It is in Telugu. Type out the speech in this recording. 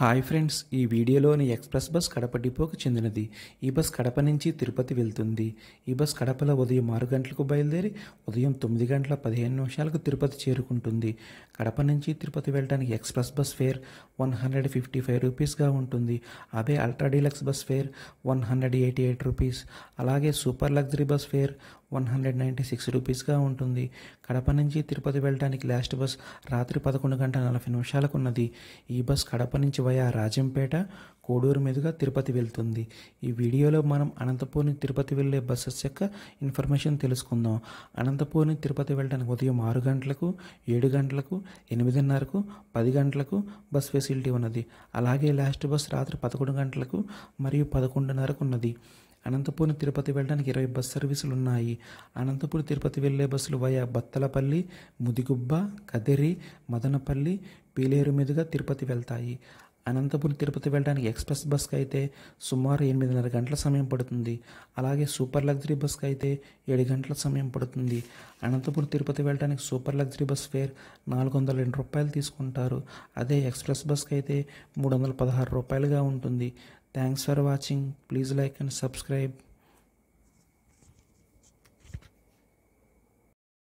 హాయ్ ఫ్రెండ్స్ ఈ వీడియోలోని ఎక్స్ప్రెస్ బస్ కడప డిపోకు చెందినది ఈ బస్ కడప నుంచి తిరుపతి వెళ్తుంది ఈ బస్ కడపలో ఉదయం ఆరు గంటలకు బయలుదేరి ఉదయం తొమ్మిది గంటల పదిహేను నిమిషాలకు తిరుపతి చేరుకుంటుంది కడప నుంచి తిరుపతి వెళ్ళడానికి express bus fare one hundred fifty five రూపీస్గా ఉంటుంది అదే ultra deluxe bus fare one hundred eighty eight rupees అలాగే super luxury bus fare one hundred ninety six రూపీస్గా ఉంటుంది కడప నుంచి తిరుపతి వెళ్ళడానికి లాస్ట్ బస్ రాత్రి పదకొండు గంటల నలభై నిమిషాలకు ఉన్నది ఈ బస్ కడప నుంచి వయా రాజంపేట కోడూరు మీదుగా తిరుపతి వెళ్తుంది ఈ వీడియోలో మనం అనంతపూర్ నుంచి తిరుపతి వెళ్ళే బస్సెస్ యొక్క ఇన్ఫర్మేషన్ తెలుసుకుందాం అనంతపూర్ నుంచి తిరుపతి వెళ్ళడానికి ఉదయం ఆరు గంటలకు ఏడు గంటలకు ఎనిమిదిన్నరకు పది గంటలకు బస్ ఫెసిలిటీ ఉన్నది అలాగే లాస్ట్ బస్ రాత్రి పదకొండు గంటలకు మరియు పదకొండున్నరకు ఉన్నది అనంతపురం తిరుపతి వెళ్ళడానికి ఇరవై బస్ సర్వీసులు ఉన్నాయి అనంతపురం తిరుపతి వెళ్ళే బస్సులు వయా బత్తలపల్లి ముదిగుబ్బ కదిరి మదనపల్లి పీలేరు మీదుగా తిరుపతి వెళ్తాయి అనంతపురం తిరుపతి వెళ్ళడానికి ఎక్స్ప్రెస్ బస్కి అయితే సుమారు ఎనిమిదిన్నర గంటల సమయం పడుతుంది అలాగే సూపర్ లగ్జరీ బస్కి అయితే ఏడు గంటల సమయం పడుతుంది అనంతపురం తిరుపతి వెళ్ళడానికి సూపర్ లగ్జరీ బస్ ఫేర్ నాలుగు వందల రెండు రూపాయలు తీసుకుంటారు అదే ఎక్స్ప్రెస్ బస్కి అయితే మూడు వందల పదహారు రూపాయలుగా ఉంటుంది Thanks for watching. Please like and subscribe.